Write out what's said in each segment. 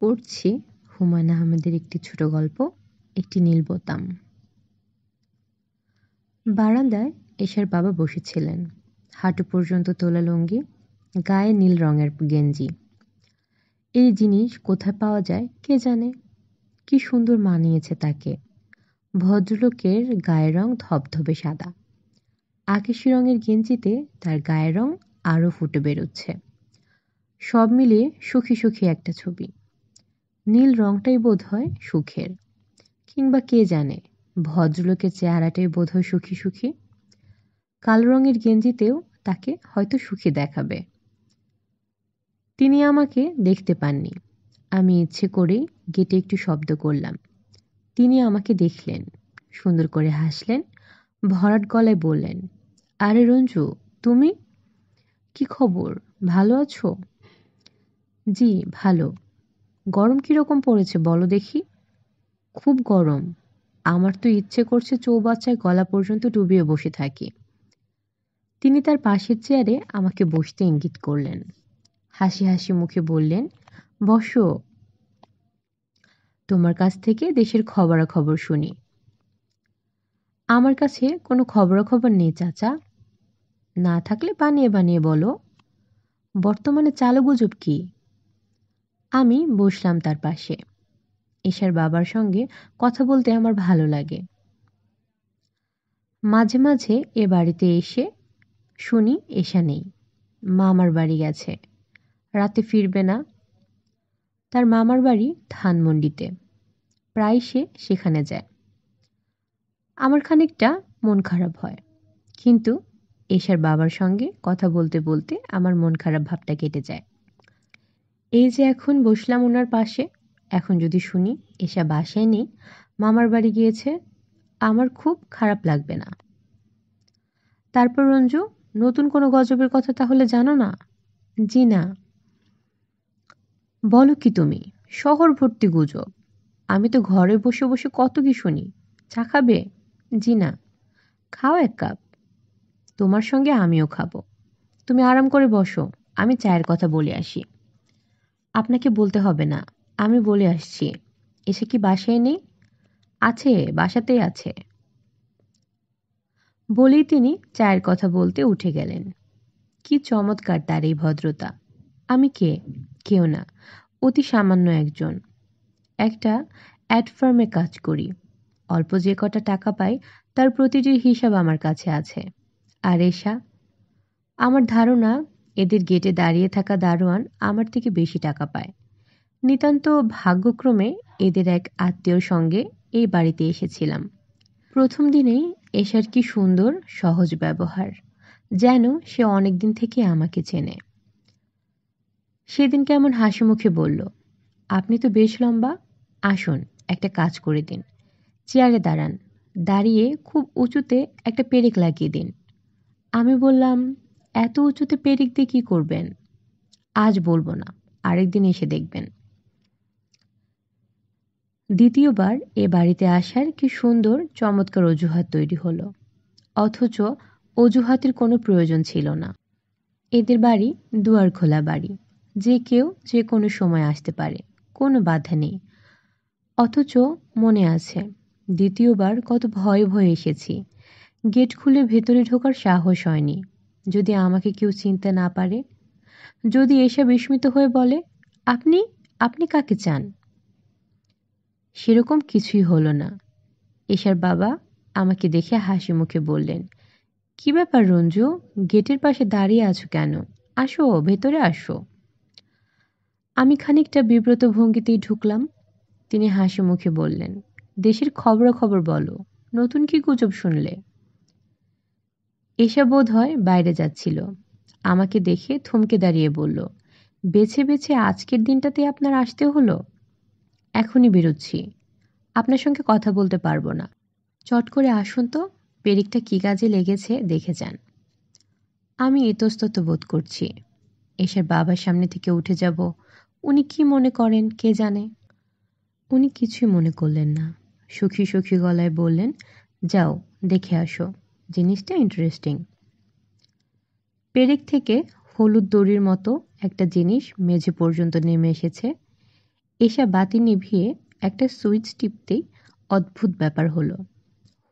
পড়ছি হুমায়ুন আহমেদের একটি ছোট গল্প একটি নীল বোতাম বারান্দায় এশার বাবা বসেছিলেন হাঁটু পর্যন্ত তোলা লুঙ্গি গায়ে নীল রঙের গেঞ্জি এই জিনিস কোথায় পাওয়া যায় কে জানে কি সুন্দর মানিয়েছে তাকে ভদ্রলোকের গায়ের রং ধবধবে সাদা আকাশি রঙের গেঞ্জিতে তার গায়ের রং আরও ফুটে বেরোচ্ছে সব মিলিয়ে সুখী সুখী একটা ছবি নীল রঙটাই হয় সুখের কিংবা কে জানে ভদ্রলোকের চেহারাটাই বোধ হয় সুখী সুখী কালো রঙের গেঞ্জিতেও তাকে হয়তো সুখী দেখাবে তিনি আমাকে দেখতে পাননি আমি ইচ্ছে করেই গেটে একটু শব্দ করলাম তিনি আমাকে দেখলেন সুন্দর করে হাসলেন ভরাট গলায় বললেন আরে রঞ্জু তুমি কি খবর ভালো আছো জি ভালো গরম কীরকম পড়েছে বলো দেখি খুব গরম আমার তো ইচ্ছে করছে চৌবাচ্চায় গলা পর্যন্ত ডুবিয়ে বসে থাকি তিনি তার পাশের চেয়ারে আমাকে বসতে ইঙ্গিত করলেন হাসি হাসি মুখে বললেন বসো তোমার কাছ থেকে দেশের খবরাখবর শুনি আমার কাছে কোনো খবরাখবর নেই চাচা না থাকলে বানিয়ে বানিয়ে বলো বর্তমানে চালগুজব কি আমি বসলাম তার পাশে এশার বাবার সঙ্গে কথা বলতে আমার ভালো লাগে মাঝে মাঝে এ বাড়িতে এসে শুনি এশা নেই মামার বাড়ি গেছে রাতে ফিরবে না তার মামার বাড়ি ধানমন্ডিতে প্রায় সে সেখানে যায় আমার খানিকটা মন খারাপ হয় কিন্তু এশার বাবার সঙ্গে কথা বলতে বলতে আমার মন খারাপ ভাবটা কেটে যায় এই যে এখন বসলাম ওনার পাশে এখন যদি শুনি এসা বাসায় নেই মামার বাড়ি গিয়েছে আমার খুব খারাপ লাগবে না তারপর রঞ্জু নতুন কোনো গজবের কথা তাহলে জানো না জি না বলো কি তুমি শহর ভর্তি গুজব আমি তো ঘরে বসে বসে কত কি শুনি চা খাবে জি না খাও এক কাপ তোমার সঙ্গে আমিও খাবো তুমি আরাম করে বসো আমি চায়ের কথা বলে আসি আপনাকে বলতে হবে না আমি বলে আসছি এসে কি বাসায় নেই আছে বাসাতেই আছে বলেই তিনি চায়ের কথা বলতে উঠে গেলেন কি চমৎকার তার এই ভদ্রতা আমি কে কেউ না অতি সামান্য একজন একটা অ্যাডফার্মে কাজ করি অল্প যে কটা টাকা পাই তার প্রতিটির হিসাব আমার কাছে আছে আর এসা আমার ধারণা এদের গেটে দাঁড়িয়ে থাকা দারোয়ান আমার থেকে বেশি টাকা পায় নিতান্ত ভাগ্যক্রমে এদের এক আত্মীয়র সঙ্গে এই বাড়িতে এসেছিলাম প্রথম দিনেই এসার কি সুন্দর সহজ ব্যবহার যেন সে অনেকদিন থেকে আমাকে চেনে সেদিন কেমন হাসি মুখে বলল আপনি তো বেশ লম্বা আসুন একটা কাজ করে দিন চেয়ারে দাঁড়ান দাঁড়িয়ে খুব উঁচুতে একটা পেরেক লাগিয়ে দিন আমি বললাম এত উঁচুতে পেরিক দিয়ে কী করবেন আজ বলবো না আরেকদিন এসে দেখবেন দ্বিতীয়বার এ বাড়িতে আসার কি সুন্দর চমৎকার অজুহাত তৈরি হলো অথচ অজুহাতের কোনো প্রয়োজন ছিল না এদের বাড়ি দুয়ার খোলা বাড়ি যে কেউ যে কোনো সময় আসতে পারে কোনো বাধা নেই অথচ মনে আছে দ্বিতীয়বার কত ভয়ে ভয়ে এসেছি গেট খুলে ভেতরে ঢোকার সাহস হয়নি যদি আমাকে কেউ চিনতে না পারে যদি এসে বিস্মিত হয়ে বলে আপনি আপনি কাকে চান সেরকম কিছুই হলো না এশার বাবা আমাকে দেখে হাসি মুখে বললেন কি ব্যাপার রঞ্জু গেটের পাশে দাঁড়িয়ে আছো কেন আসো ভেতরে আসো আমি খানিকটা বিব্রত ভঙ্গিতেই ঢুকলাম তিনি হাসি মুখে বললেন দেশের খবরাখবর বলো নতুন কি গুজব শুনলে এসে বোধ হয় বাইরে যাচ্ছিল আমাকে দেখে থমকে দাঁড়িয়ে বলল বেছে বেছে আজকের দিনটাতে আপনার আসতে হলো এখনই বেরোচ্ছি আপনার সঙ্গে কথা বলতে পারবো না চট করে আসুন তো পেরিকটা কী কাজে লেগেছে দেখে যান আমি ইতস্তত বোধ করছি এসার বাবার সামনে থেকে উঠে যাব উনি কি মনে করেন কে জানে উনি কিছুই মনে করলেন না সুখী সুখী গলায় বললেন যাও দেখে আসো জিনিসটা ইন্টারেস্টিং পেরেক থেকে হলুদ দড়ির মতো একটা জিনিস মেঝে পর্যন্ত নেমে এসেছে এসা বাতি নিভিয়ে একটা সুইচ টিপতেই অদ্ভুত ব্যাপার হলো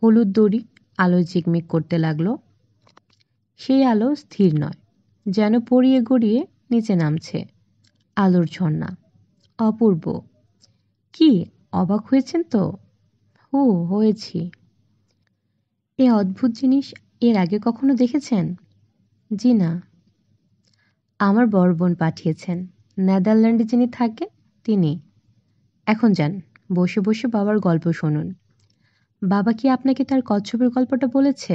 হলুদ দড়ি আলোয় ঝিকমিক করতে লাগলো সেই আলো স্থির নয় যেন পড়িয়ে গড়িয়ে নিচে নামছে আলোর ঝর্ণা অপূর্ব কি অবাক হয়েছেন তো হু হয়েছি এ অদ্ভুত জিনিস এর আগে কখনো দেখেছেন? জি না। আমার বড়-বোন পাঠিয়েছেন। নেদারল্যান্ডে যিনি থাকে তিনি। এখন যান, বসে বসে বাবার গল্প শুনুন। বাবা কি আপনাকে তার কচ্ছপের গল্পটা বলেছে?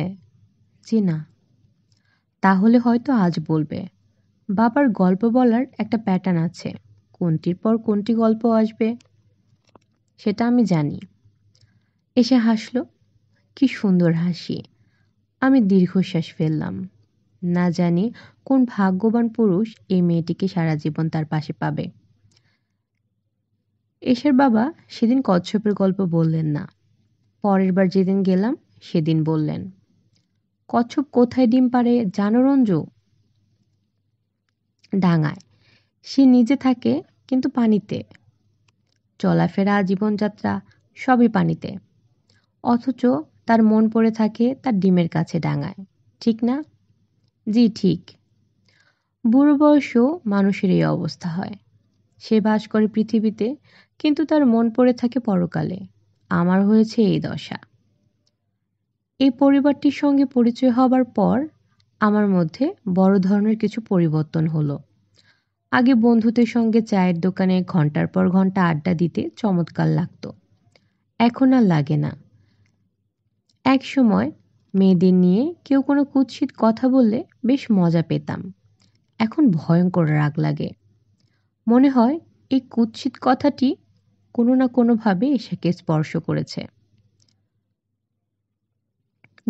জি না। তাহলে হয়তো আজ বলবে। বাবার গল্প বলার একটা প্যাটার্ন আছে। কোনটির পর কোনটি গল্প আসবে সেটা আমি জানি। এসে হাসলো কি সুন্দর হাসি আমি দীর্ঘশ্বাস ফেললাম না জানি কোন ভাগ্যবান পুরুষ এই মেয়েটিকে সারা জীবন তার পাশে পাবে এসের বাবা সেদিন কচ্ছপের গল্প বললেন না পরের বার যেদিন গেলাম সেদিন বললেন কচ্ছপ কোথায় ডিম পারে জানো রঞ্জু ডাঙায় সে নিজে থাকে কিন্তু পানিতে চলাফেরা জীবনযাত্রা সবই পানিতে অথচ তার মন পড়ে থাকে তার ডিমের কাছে ডাঙায় ঠিক না জি ঠিক বুড়ো বয়সেও মানুষের এই অবস্থা হয় সে বাস করে পৃথিবীতে কিন্তু তার মন পড়ে থাকে পরকালে আমার হয়েছে এই দশা এই পরিবারটির সঙ্গে পরিচয় হবার পর আমার মধ্যে বড় ধরনের কিছু পরিবর্তন হলো আগে বন্ধুদের সঙ্গে চায়ের দোকানে ঘন্টার পর ঘন্টা আড্ডা দিতে চমৎকার লাগতো এখন আর লাগে না একসময় মেয়েদের নিয়ে কেউ কোনো কুৎসিত কথা বললে বেশ মজা পেতাম এখন ভয়ঙ্কর রাগ লাগে মনে হয় এই কুৎসিত কথাটি কোনো না কোনোভাবে এসেকে স্পর্শ করেছে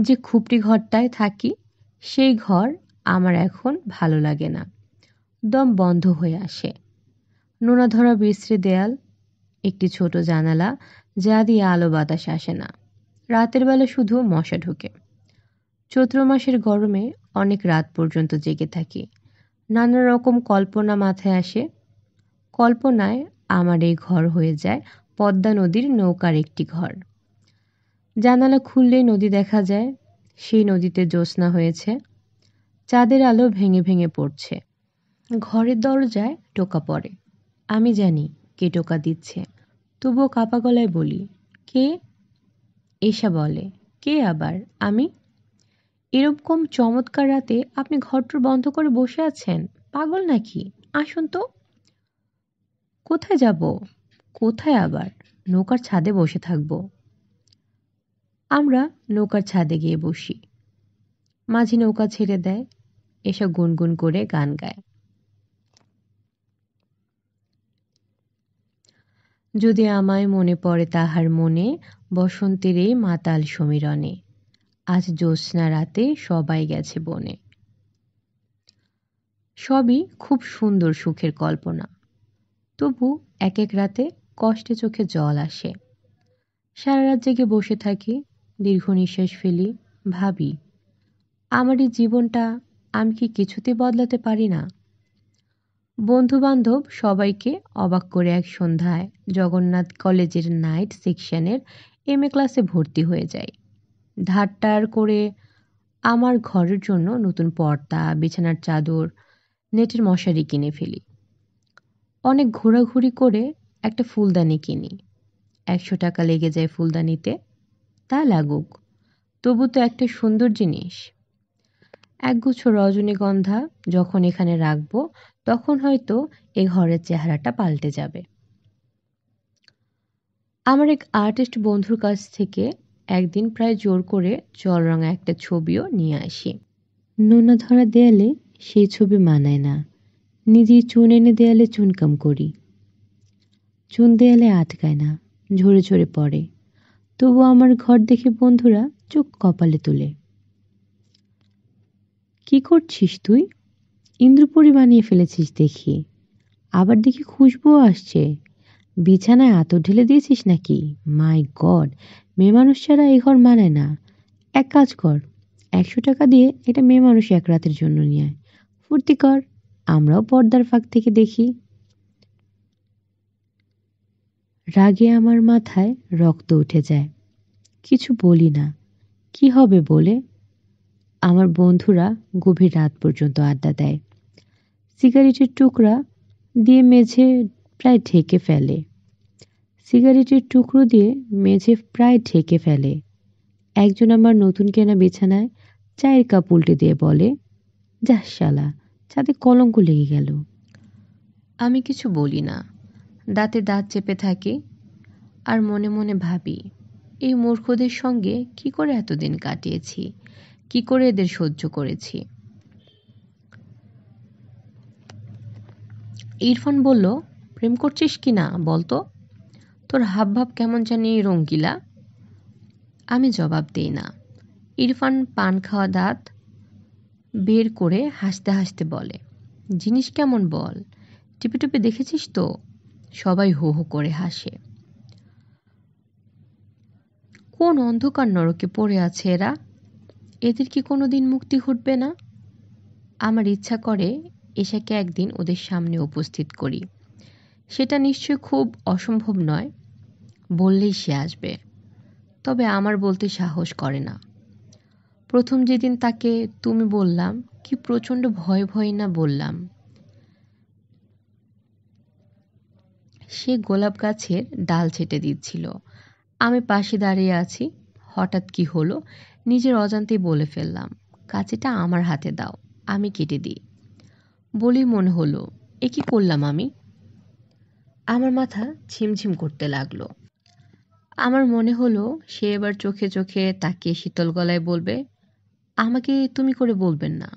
যে খুপড়ি ঘরটায় থাকি সেই ঘর আমার এখন ভালো লাগে না দম বন্ধ হয়ে আসে নোনা ধরা বিশ্রী দেয়াল একটি ছোট জানালা যা দিয়ে আলো বাতাস আসে না রাতের বেলা শুধু মশা ঢোকে চৈত্র মাসের গরমে অনেক রাত পর্যন্ত জেগে থাকি নানা রকম কল্পনা মাথায় আসে কল্পনায় আমার এই ঘর হয়ে যায় পদ্মা নদীর নৌকার একটি ঘর জানালা খুললেই নদী দেখা যায় সেই নদীতে জ্যোৎস্না হয়েছে চাঁদের আলো ভেঙে ভেঙে পড়ছে ঘরের দরজায় টোকা পড়ে আমি জানি কে টোকা দিচ্ছে তবুও কাপা গলায় বলি কে এসা বলে কে আবার আমি এরকম চমৎকার রাতে আপনি ঘরটর বন্ধ করে বসে আছেন পাগল নাকি আসুন তো কোথায় যাব কোথায় আবার নৌকার ছাদে বসে থাকব আমরা নৌকার ছাদে গিয়ে বসি মাঝি নৌকা ছেড়ে দেয় এসব গুনগুন করে গান গায় যদি আমায় মনে পড়ে তাহার মনে বসন্তের এই মাতাল সমীরণে আজ জ্যোৎস্না রাতে সবাই গেছে বনে সবই খুব সুন্দর সুখের কল্পনা তবু এক এক রাতে কষ্টে চোখে জল আসে সারা রাত জেগে বসে থাকি দীর্ঘ নিঃশ্বাস ফেলি ভাবি আমার এই জীবনটা আমি কি কিছুতে বদলাতে পারি না বন্ধুবান্ধব সবাইকে অবাক করে এক সন্ধ্যায় জগন্নাথ কলেজের নাইট সেকশনের এম এ ক্লাসে ভর্তি হয়ে যাই ধারটার করে আমার ঘরের জন্য নতুন পর্দা বিছানার চাদর নেটের মশারি কিনে ফেলি অনেক ঘোরাঘুরি করে একটা ফুলদানি কিনি একশো টাকা লেগে যায় ফুলদানিতে তা লাগুক তবু তো একটা সুন্দর জিনিস একগুচ্ছ রজনীগন্ধা যখন এখানে রাখব তখন হয়তো এ ঘরের চেহারাটা পাল্টে যাবে আমার এক আর্টিস্ট বন্ধুর কাছ থেকে একদিন প্রায় জোর করে জল রঙা একটা ছবিও নিয়ে আসি নোনা ধরা দেয়ালে সেই ছবি মানায় না নিজেই চুন এনে দেয়ালে চুনকাম করি চুন দেয়ালে আটকায় না ঝরে ঝরে পড়ে তবু আমার ঘর দেখে বন্ধুরা চোখ কপালে তুলে কি করছিস তুই ইন্দ্রপুরি বানিয়ে ফেলেছিস দেখি আবার দেখি খুশবুও আসছে বিছানায় আতর ঢেলে দিয়েছিস নাকি মাই গড মেয়ে মানুষ ছাড়া এই ঘর মানে না এক কাজ কর একশো টাকা দিয়ে এটা মেয়ে মানুষ এক রাতের জন্য নিয়ে আয় ফুর্তি কর আমরাও পর্দার ফাঁক থেকে দেখি রাগে আমার মাথায় রক্ত উঠে যায় কিছু বলি না কি হবে বলে আমার বন্ধুরা গভীর রাত পর্যন্ত আড্ডা দেয় সিগারেটের টুকরা দিয়ে মেঝে প্রায় ঢেকে ফেলে সিগারেটের টুকরো দিয়ে মেঝে প্রায় ঢেকে ফেলে একজন আমার নতুন কেনা বিছানায় চায়ের কাপ উল্টে দিয়ে বলে যা শালা ছাদে কলঙ্ক লেগে গেল আমি কিছু বলি না দাঁতে দাঁত চেপে থাকি আর মনে মনে ভাবি এই মূর্খদের সঙ্গে কি করে এতদিন কাটিয়েছি কী করে এদের সহ্য করেছি ইরফান বলল প্রেম করছিস কি না বলতো তোর হাবভাব কেমন জানি রঙ্গিলা আমি জবাব দিই না ইরফান পান খাওয়া দাঁত বের করে হাসতে হাসতে বলে জিনিস কেমন বল টিপে টুপে দেখেছিস তো সবাই হো হো করে হাসে কোন অন্ধকার নরকে পড়ে আছে এরা এদের কি কোনো দিন মুক্তি ঘটবে না আমার ইচ্ছা করে এশাকে একদিন ওদের সামনে উপস্থিত করি সেটা নিশ্চয় খুব অসম্ভব নয় বললেই সে আসবে তবে আমার বলতে সাহস করে না প্রথম যেদিন তাকে তুমি বললাম কি প্রচণ্ড ভয় ভয় না বললাম সে গোলাপ গাছের ডাল ছেটে দিচ্ছিল আমি পাশে দাঁড়িয়ে আছি হঠাৎ কি হলো নিজের অজান্তেই বলে ফেললাম কাঁচিটা আমার হাতে দাও আমি কেটে দিই বলি মনে হলো এ কি করলাম আমি আমার মাথা ঝিমঝিম করতে লাগলো আমার মনে হলো সে এবার চোখে চোখে তাকিয়ে শীতল গলায় বলবে আমাকে তুমি করে বলবেন না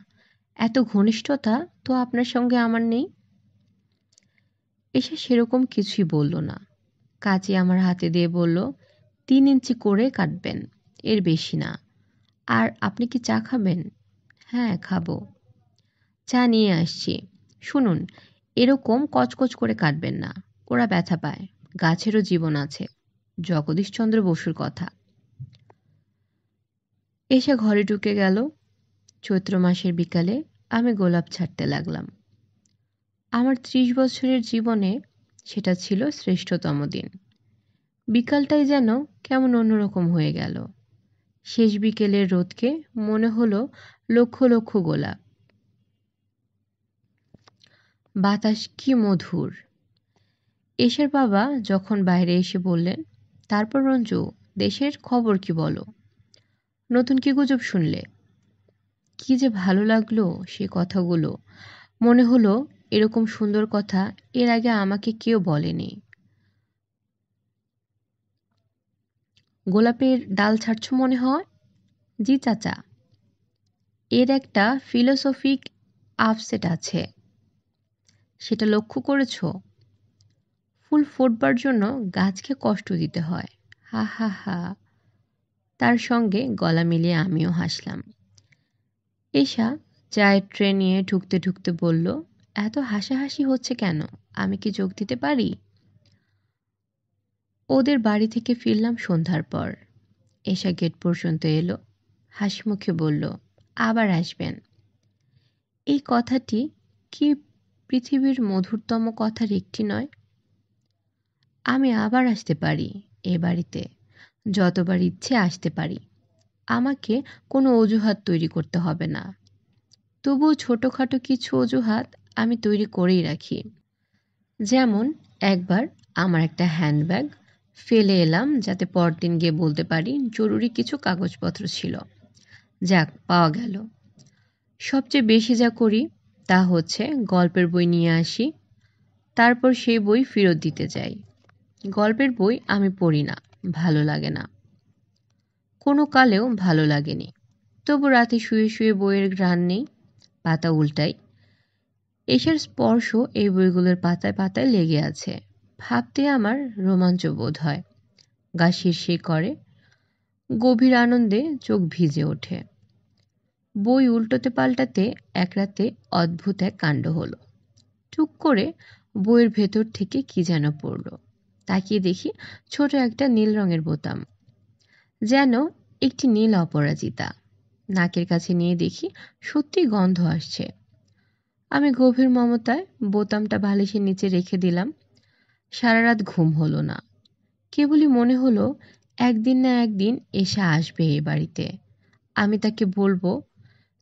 এত ঘনিষ্ঠতা তো আপনার সঙ্গে আমার নেই এসে সেরকম কিছুই বলল না কাজে আমার হাতে দিয়ে বলল তিন ইঞ্চি করে কাটবেন এর বেশি না আর আপনি কি চা খাবেন হ্যাঁ খাবো চা নিয়ে আসছি শুনুন এরকম কচকচ করে কাটবেন না ওরা ব্যথা পায় গাছেরও জীবন আছে জগদীশচন্দ্র বসুর কথা এসে ঘরে ঢুকে গেল চৈত্র মাসের বিকালে আমি গোলাপ ছাড়তে লাগলাম আমার ত্রিশ বছরের জীবনে সেটা ছিল শ্রেষ্ঠতম দিন বিকালটাই যেন কেমন অন্যরকম হয়ে গেল শেষ বিকেলের রোদকে মনে হলো লক্ষ লক্ষ গোলাপ বাতাস কি মধুর এসের বাবা যখন বাইরে এসে বললেন তারপর রঞ্জু দেশের খবর কি বলো নতুন কি গুজব শুনলে কি যে ভালো লাগলো সে কথাগুলো মনে হলো এরকম সুন্দর কথা এর আগে আমাকে কেউ বলেনি গোলাপের ডাল ছাড়ছ মনে হয় জি চাচা এর একটা ফিলোসফিক আপসেট আছে সেটা লক্ষ্য করেছ ফুল ফোটবার জন্য গাছকে কষ্ট দিতে হয় হা হা হা তার সঙ্গে গলা মিলিয়ে আমিও হাসলাম এশা চায়ের ট্রে নিয়ে ঢুকতে ঢুকতে বলল এত হাসাহাসি হচ্ছে কেন আমি কি যোগ দিতে পারি ওদের বাড়ি থেকে ফিরলাম সন্ধ্যার পর এশা গেট পর্যন্ত এলো হাসিমুখে বলল আবার আসবেন এই কথাটি কি পৃথিবীর মধুরতম কথার একটি নয় আমি আবার আসতে পারি এ বাড়িতে যতবার ইচ্ছে আসতে পারি আমাকে কোনো অজুহাত তৈরি করতে হবে না তবুও ছোটোখাটো কিছু অজুহাত আমি তৈরি করেই রাখি যেমন একবার আমার একটা হ্যান্ডব্যাগ ফেলে এলাম যাতে পরদিন গিয়ে বলতে পারি জরুরি কিছু কাগজপত্র ছিল যাক পাওয়া গেল সবচেয়ে বেশি যা করি তা হচ্ছে গল্পের বই নিয়ে আসি তারপর সেই বই ফেরত দিতে যাই গল্পের বই আমি পড়ি না ভালো লাগে না কোনো কালেও ভালো লাগেনি তবু রাতে শুয়ে শুয়ে বইয়ের ঘ্রাণ নেই পাতা উল্টাই এসের স্পর্শ এই বইগুলোর পাতায় পাতায় লেগে আছে ভাবতে আমার রোমাঞ্চ বোধ হয় গা শিরশির করে গভীর আনন্দে চোখ ভিজে ওঠে বই উল্টোতে পাল্টাতে এক রাতে অদ্ভুত এক কাণ্ড হলো টুক করে বইয়ের ভেতর থেকে কি যেন পড়ল তাকিয়ে দেখি ছোট একটা নীল রঙের বোতাম যেন একটি নীল অপরাজিতা নাকের কাছে নিয়ে দেখি সত্যি গন্ধ আসছে আমি গভীর মমতায় বোতামটা বালিশের নিচে রেখে দিলাম সারারাত ঘুম হল না কেবলই মনে হলো একদিন না একদিন এসে আসবে এ বাড়িতে আমি তাকে বলবো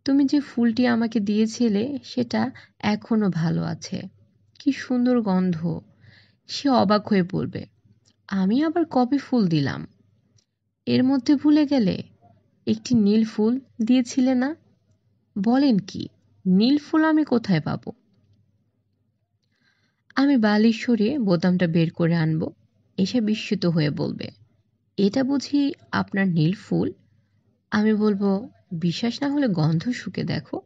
তুমি যে ফুলটি আমাকে দিয়েছিলে সেটা এখনও ভালো আছে কি সুন্দর গন্ধ সে অবাক হয়ে পড়বে আমি আবার কবে ফুল দিলাম এর মধ্যে ভুলে গেলে একটি নীল ফুল দিয়েছিলে না বলেন কি নীল ফুল আমি কোথায় পাবো আমি বালিশ্বরে সরিয়ে বোতামটা বের করে আনব এসে বিস্মিত হয়ে বলবে এটা বুঝি আপনার নীল ফুল আমি বলবো বিশ্বাস না হলে গন্ধ শুকে দেখো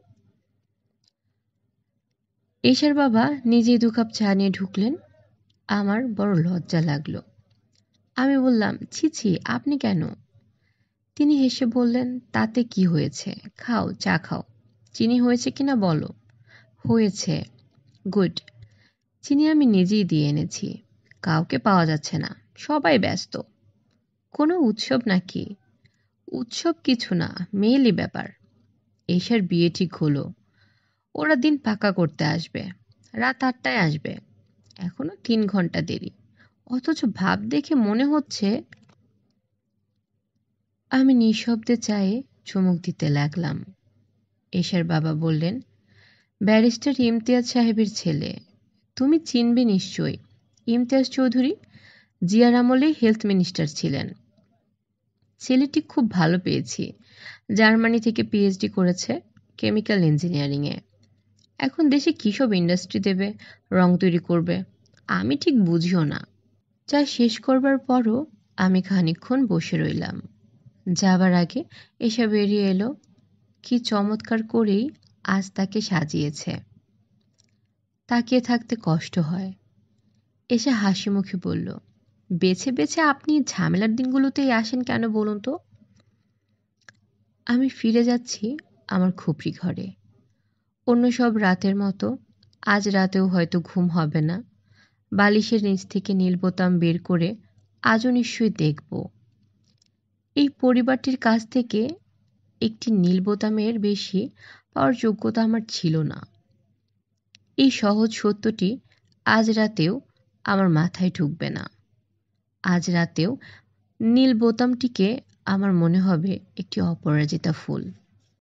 এশার বাবা নিজেই দু কাপ চা নিয়ে ঢুকলেন আমার বড় লজ্জা লাগলো আমি বললাম ছি ছি আপনি কেন তিনি হেসে বললেন তাতে কি হয়েছে খাও চা খাও চিনি হয়েছে কিনা বলো হয়েছে গুড চিনি আমি নিজেই দিয়ে এনেছি কাউকে পাওয়া যাচ্ছে না সবাই ব্যস্ত কোনো উৎসব নাকি উৎসব কিছু না মেয়েলি ব্যাপার এসার বিয়ে ঠিক হলো ওরা দিন পাকা করতে আসবে রাত আটটায় আসবে এখনো তিন ঘন্টা দেরি অথচ ভাব দেখে মনে হচ্ছে আমি নিঃশব্দে চায়ে চুমুক দিতে লাগলাম এশার বাবা বললেন ব্যারিস্টার ইমতিয়াজ সাহেবের ছেলে তুমি চিনবে নিশ্চয় ইমতিয়াজ চৌধুরী জিয়ার আমলে হেলথ মিনিস্টার ছিলেন ছেলেটি খুব ভালো পেয়েছি জার্মানি থেকে পিএইচডি করেছে কেমিক্যাল ইঞ্জিনিয়ারিংয়ে এখন দেশে কিসব ইন্ডাস্ট্রি দেবে রং তৈরি করবে আমি ঠিক বুঝিও না যা শেষ করবার পরও আমি খানিক্ষণ বসে রইলাম যাবার আগে এসে বেরিয়ে এলো কি চমৎকার করেই আজ তাকে সাজিয়েছে তাকিয়ে থাকতে কষ্ট হয় এসে হাসি মুখে বলল বেছে বেছে আপনি ঝামেলার দিনগুলোতেই আসেন কেন বলুন তো আমি ফিরে যাচ্ছি আমার খুপরি ঘরে অন্য সব রাতের মতো আজ রাতেও হয়তো ঘুম হবে না বালিশের নিচ থেকে নীল বোতাম বের করে আজও নিশ্চয়ই দেখব এই পরিবারটির কাছ থেকে একটি নীল বোতামের বেশি পাওয়ার যোগ্যতা আমার ছিল না এই সহজ সত্যটি আজ রাতেও আমার মাথায় ঢুকবে না আজ রাতেও নীল বোতামটিকে আমার মনে হবে একটি অপরাজিতা ফুল